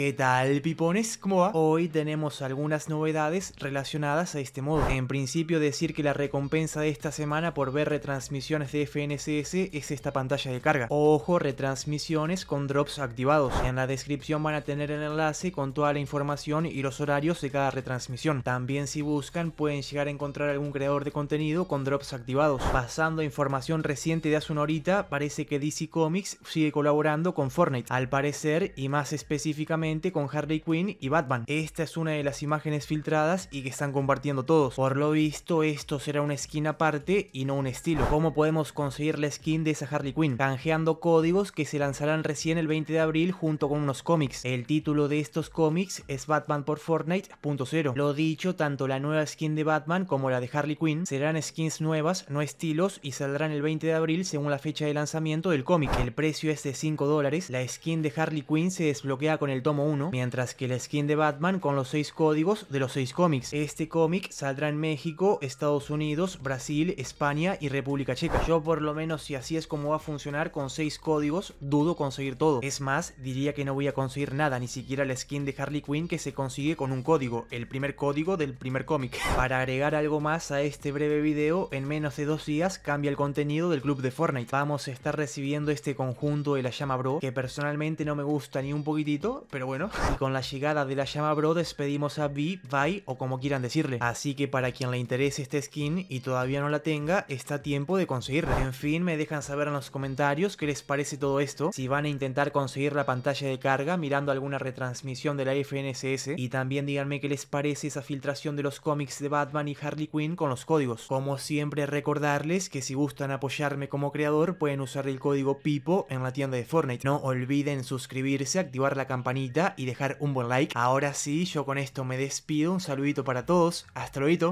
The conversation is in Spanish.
¿Qué tal pipones? ¿Cómo va? Hoy tenemos algunas novedades relacionadas a este modo. En principio decir que la recompensa de esta semana por ver retransmisiones de FNSS es esta pantalla de carga. Ojo, retransmisiones con drops activados. En la descripción van a tener el enlace con toda la información y los horarios de cada retransmisión. También si buscan pueden llegar a encontrar algún creador de contenido con drops activados. Pasando a información reciente de hace una horita, parece que DC Comics sigue colaborando con Fortnite. Al parecer, y más específicamente, con Harley Quinn y Batman. Esta es una de las imágenes filtradas y que están compartiendo todos. Por lo visto, esto será una skin aparte y no un estilo. ¿Cómo podemos conseguir la skin de esa Harley Quinn? Canjeando códigos que se lanzarán recién el 20 de abril junto con unos cómics. El título de estos cómics es Batman por Fortnite.0. Lo dicho, tanto la nueva skin de Batman como la de Harley Quinn serán skins nuevas, no estilos, y saldrán el 20 de abril según la fecha de lanzamiento del cómic. El precio es de 5 dólares. La skin de Harley Quinn se desbloquea con el tomo mientras que la skin de Batman con los seis códigos de los seis cómics. Este cómic saldrá en México, Estados Unidos, Brasil, España y República Checa. Yo por lo menos si así es como va a funcionar con 6 códigos, dudo conseguir todo. Es más, diría que no voy a conseguir nada, ni siquiera la skin de Harley Quinn que se consigue con un código, el primer código del primer cómic. Para agregar algo más a este breve video, en menos de dos días cambia el contenido del club de Fortnite. Vamos a estar recibiendo este conjunto de la llama bro, que personalmente no me gusta ni un poquitito, pero pero bueno. Y con la llegada de la llama bro despedimos a Vi, Vi o como quieran decirle. Así que para quien le interese esta skin y todavía no la tenga, está tiempo de conseguirla. En fin, me dejan saber en los comentarios qué les parece todo esto, si van a intentar conseguir la pantalla de carga mirando alguna retransmisión de la FNSS y también díganme qué les parece esa filtración de los cómics de Batman y Harley Quinn con los códigos. Como siempre recordarles que si gustan apoyarme como creador pueden usar el código PIPO en la tienda de Fortnite. No olviden suscribirse, activar la campanita y dejar un buen like. Ahora sí, yo con esto me despido. Un saludito para todos. Hasta luego.